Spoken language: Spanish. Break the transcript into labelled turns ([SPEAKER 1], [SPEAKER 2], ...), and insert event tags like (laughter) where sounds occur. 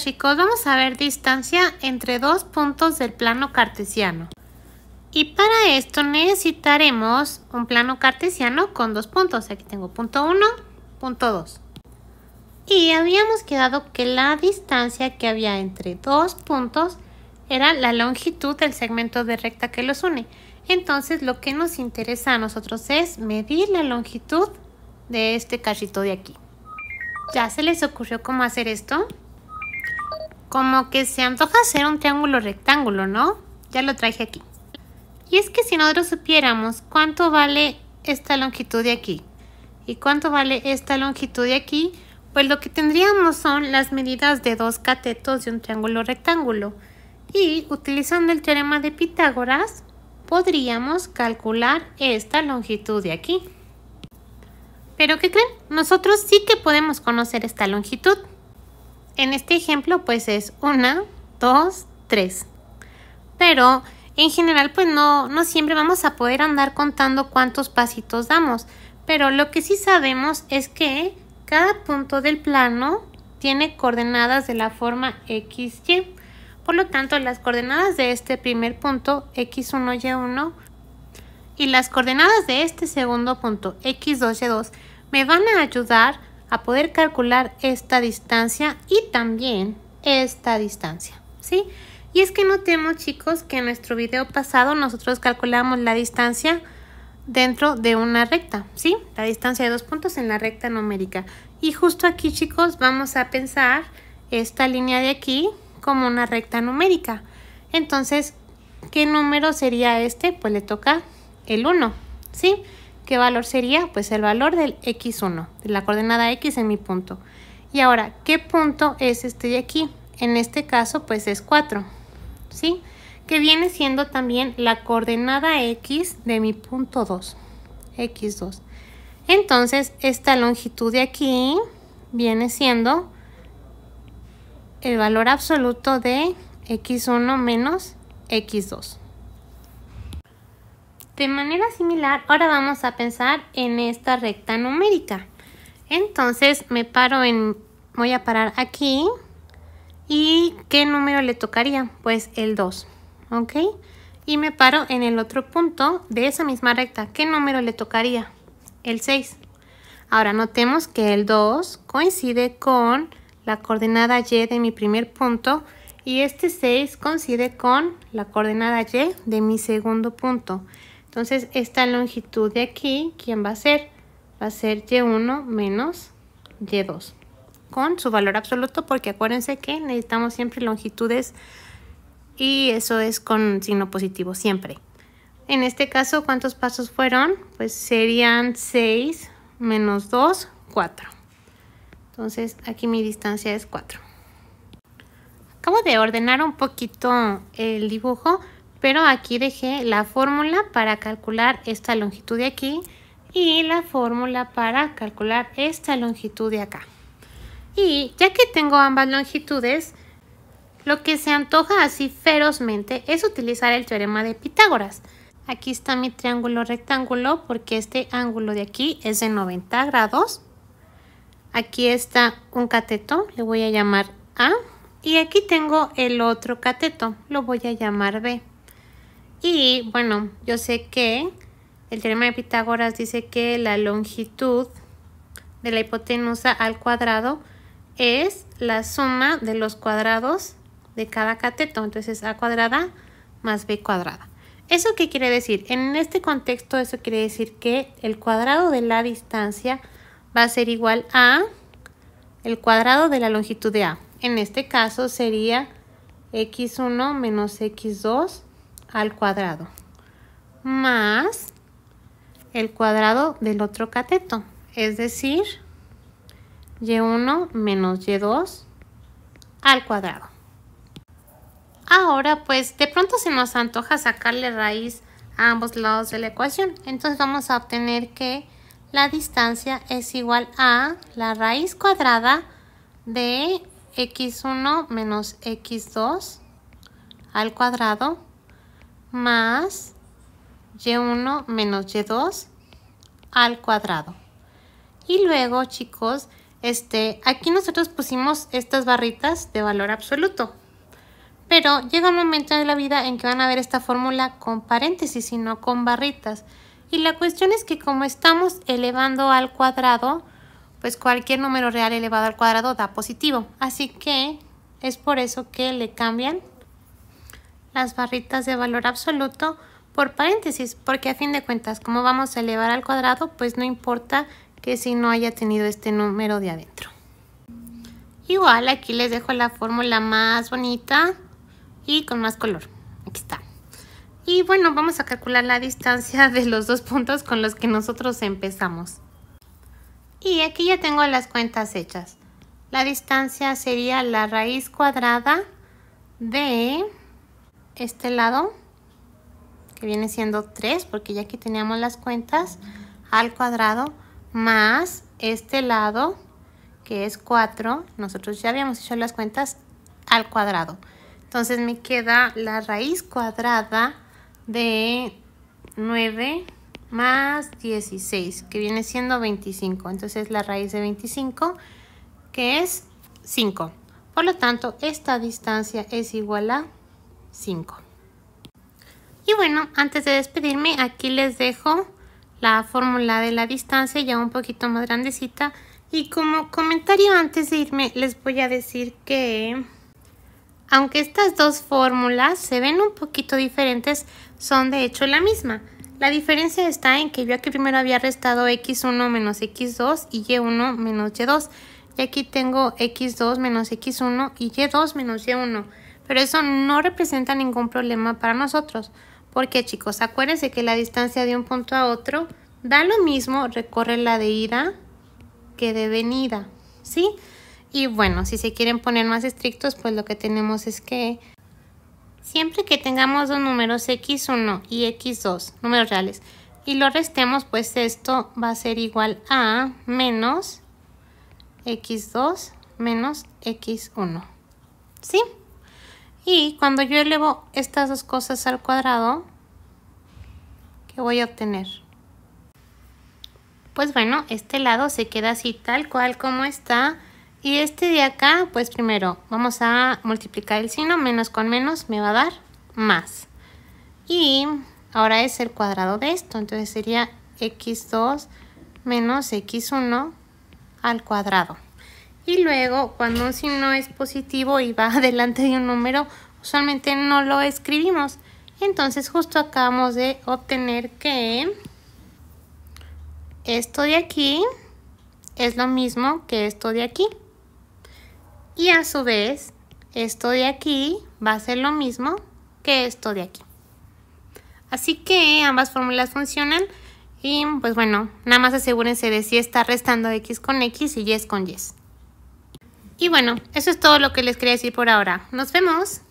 [SPEAKER 1] chicos, vamos a ver distancia entre dos puntos del plano cartesiano. Y para esto necesitaremos un plano cartesiano con dos puntos. Aquí tengo punto 1, punto 2. Y habíamos quedado que la distancia que había entre dos puntos era la longitud del segmento de recta que los une. Entonces lo que nos interesa a nosotros es medir la longitud de este carrito de aquí. ¿Ya se les ocurrió cómo hacer esto? Como que se antoja hacer un triángulo rectángulo, ¿no? Ya lo traje aquí. Y es que si nosotros supiéramos cuánto vale esta longitud de aquí y cuánto vale esta longitud de aquí, pues lo que tendríamos son las medidas de dos catetos de un triángulo rectángulo. Y utilizando el teorema de Pitágoras, podríamos calcular esta longitud de aquí. Pero ¿qué creen? Nosotros sí que podemos conocer esta longitud. En este ejemplo pues es una, 2, tres. Pero en general pues no, siempre vamos a poder andar contando cuántos pasitos damos. Pero lo que sí sabemos es que cada punto del plano tiene coordenadas de la forma XY. Por lo tanto, las coordenadas de este primer punto, X1, Y1, y las coordenadas de este segundo punto, X2, Y2, me van a ayudar a poder calcular esta distancia y también esta distancia, ¿sí? Y es que notemos, chicos, que en nuestro video pasado nosotros calculamos la distancia dentro de una recta, ¿sí? La distancia de dos puntos en la recta numérica. Y justo aquí, chicos, vamos a pensar esta línea de aquí como una recta numérica. Entonces, ¿qué número sería este? Pues le toca el 1, ¿sí? ¿Qué valor sería? Pues el valor del x1, de la coordenada x en mi punto. Y ahora, ¿qué punto es este de aquí? En este caso, pues es 4, ¿sí? Que viene siendo también la coordenada x de mi punto 2, x2. Entonces, esta longitud de aquí viene siendo el valor absoluto de x1 menos x2. De manera similar, ahora vamos a pensar en esta recta numérica. Entonces me paro en, voy a parar aquí. ¿Y qué número le tocaría? Pues el 2, ¿ok? Y me paro en el otro punto de esa misma recta. ¿Qué número le tocaría? El 6. Ahora notemos que el 2 coincide con la coordenada Y de mi primer punto y este 6 coincide con la coordenada Y de mi segundo punto. Entonces, esta longitud de aquí, ¿quién va a ser? Va a ser Y1 menos Y2 con su valor absoluto porque acuérdense que necesitamos siempre longitudes y eso es con signo positivo siempre. En este caso, ¿cuántos pasos fueron? Pues serían 6 menos 2, 4. Entonces aquí mi distancia es 4. Acabo de ordenar un poquito el dibujo pero aquí dejé la fórmula para calcular esta longitud de aquí y la fórmula para calcular esta longitud de acá. Y ya que tengo ambas longitudes, lo que se antoja así ferozmente es utilizar el teorema de Pitágoras. Aquí está mi triángulo rectángulo porque este ángulo de aquí es de 90 grados. Aquí está un cateto, le voy a llamar A. Y aquí tengo el otro cateto, lo voy a llamar B. Y bueno, yo sé que el teorema de Pitágoras dice que la longitud de la hipotenusa al cuadrado es la suma de los cuadrados de cada cateto. Entonces, A cuadrada más B cuadrada. ¿Eso qué quiere decir? En este contexto, eso quiere decir que el cuadrado de la distancia va a ser igual a el cuadrado de la longitud de A. En este caso sería x1 menos x2 al cuadrado más el cuadrado del otro cateto, es decir, y1 menos y2 al cuadrado. Ahora, pues, de pronto se nos antoja sacarle raíz a ambos lados de la ecuación. Entonces vamos a obtener que la distancia es igual a la raíz cuadrada de x1 menos x2 al cuadrado más y1 menos y2 al cuadrado. Y luego, chicos, este, aquí nosotros pusimos estas barritas de valor absoluto. Pero llega un momento en la vida en que van a ver esta fórmula con paréntesis y no con barritas. Y la cuestión es que como estamos elevando al cuadrado, pues cualquier número real elevado al cuadrado da positivo. Así que es por eso que le cambian las barritas de valor absoluto por paréntesis, porque a fin de cuentas, como vamos a elevar al cuadrado, pues no importa que si no haya tenido este número de adentro. Igual aquí les dejo la fórmula más bonita y con más color. Aquí está. Y bueno, vamos a calcular la distancia de los dos puntos con los que nosotros empezamos. Y aquí ya tengo las cuentas hechas. La distancia sería la raíz cuadrada de este lado, que viene siendo 3, porque ya aquí teníamos las cuentas, al cuadrado, más este lado, que es 4, nosotros ya habíamos hecho las cuentas al cuadrado. Entonces me queda la raíz cuadrada de 9 más 16, que viene siendo 25. Entonces la raíz de 25, que es 5. Por lo tanto, esta distancia es igual a 5. Y bueno, antes de despedirme, aquí les dejo la fórmula de la distancia ya un poquito más grandecita. Y como comentario antes de irme, les voy a decir que... Aunque estas dos fórmulas se ven un poquito diferentes, son de hecho la misma. La diferencia está en que yo aquí primero había restado x1 menos x2 y y1 menos y2. Y aquí tengo x2 menos x1 y y2 menos y1. Pero eso no representa ningún problema para nosotros. Porque chicos, acuérdense que la distancia de un punto a otro da lo mismo recorre la de ida que de venida, ¿sí? Y bueno, si se quieren poner más estrictos, pues lo que tenemos es que siempre que tengamos dos números x1 y x2, números reales, y lo restemos, pues esto va a ser igual a menos x2 menos x1, ¿sí? Y cuando yo elevo estas dos cosas al cuadrado, ¿qué voy a obtener? Pues bueno, este lado se queda así tal cual como está. Y este de acá, pues primero vamos a multiplicar el signo, menos con menos me va a dar más. Y ahora es el cuadrado de esto, entonces sería x2 menos x1 al cuadrado. Y luego, cuando un signo es positivo y va (laughs) adelante de un número, usualmente no lo escribimos. Entonces justo acabamos de obtener que esto de aquí es lo mismo que esto de aquí. Y a su vez, esto de aquí va a ser lo mismo que esto de aquí. Así que ambas fórmulas funcionan y pues bueno, nada más asegúrense de si está restando x con x y y con y. Y bueno, eso es todo lo que les quería decir por ahora. Nos vemos.